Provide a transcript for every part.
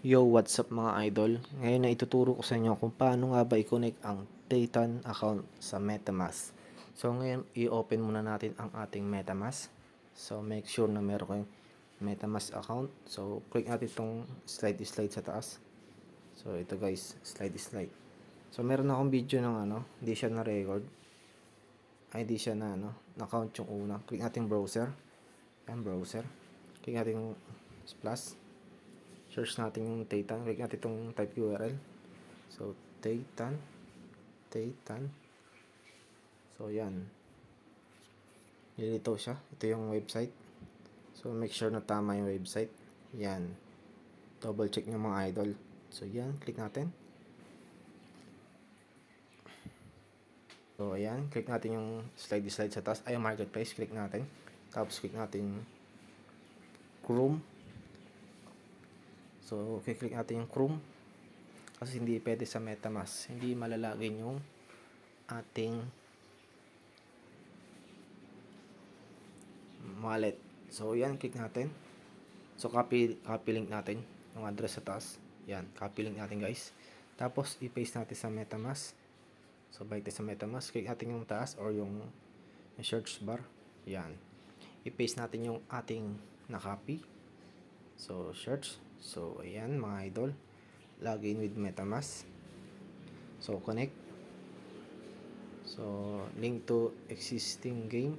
Yo, what's up mga idol? Ngayon na ituturo ko sa inyo kung paano nga ba i-connect ang Titan account sa MetaMask. So ngayon, i-open muna natin ang ating MetaMask. So make sure na meron kayong MetaMask account. So click natin itong slide-slide sa taas. So ito guys, slide-slide. So meron akong video ng ano, hindi siya na record. Ay, hindi siya na ano, na-count yung una. Click natin browser. Yan, browser. Click natin plus search natin yung Titan. Click natin itong type URL. So, Titan. Titan. So, yan. Nilito siya. Ito yung website. So, make sure na tama yung website. Yan. Double check nyo mga idol. So, yan. Click natin. So, ayan. Click natin yung slide slide sa taas. Ay, marketplace. Click natin. Tapos, click natin Chrome. So, kiklik natin yung Chrome. Kasi hindi pwede sa MetaMask. Hindi malalagin yung ating wallet. So, yan. Click natin. So, copy, copy link natin. Yung address sa taas. Yan. Copy link natin, guys. Tapos, i-paste natin sa MetaMask. So, balik sa MetaMask. Click natin yung taas or yung search bar. Yan. I-paste natin yung ating na-copy. So, shirts. So, ayan mga idol. Login with MetaMask. So, connect. So, link to existing game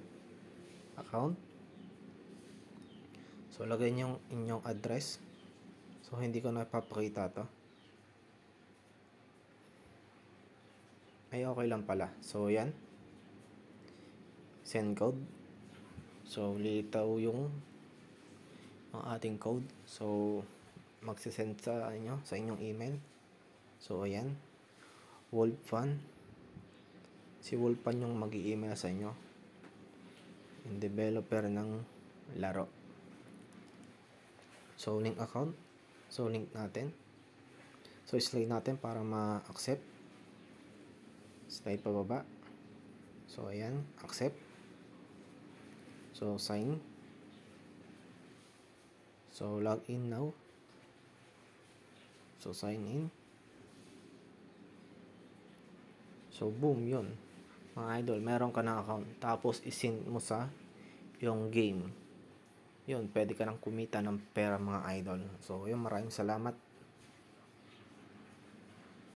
account. So, lagay yung inyong address. So, hindi ko napapakita to. Ay, okay lang pala. So, ayan. Send code. So, lilitaw yung ang ating code. So, magsisend sa inyo, sa inyong email. So, ayan. Wolfan. Si Wolfan yung mag email sa inyo. Yung developer ng laro. So, link account. So, link natin. So, slide natin para ma-accept. Slide pababa. So, ayan. Accept. So, sign. So log in now. So sign in. So boom yon mga idol, meron ka ng account. Tapos isend mo sa yung game. Yun, pwede ka nang kumita ng pera mga idol. So, yun, maraming salamat.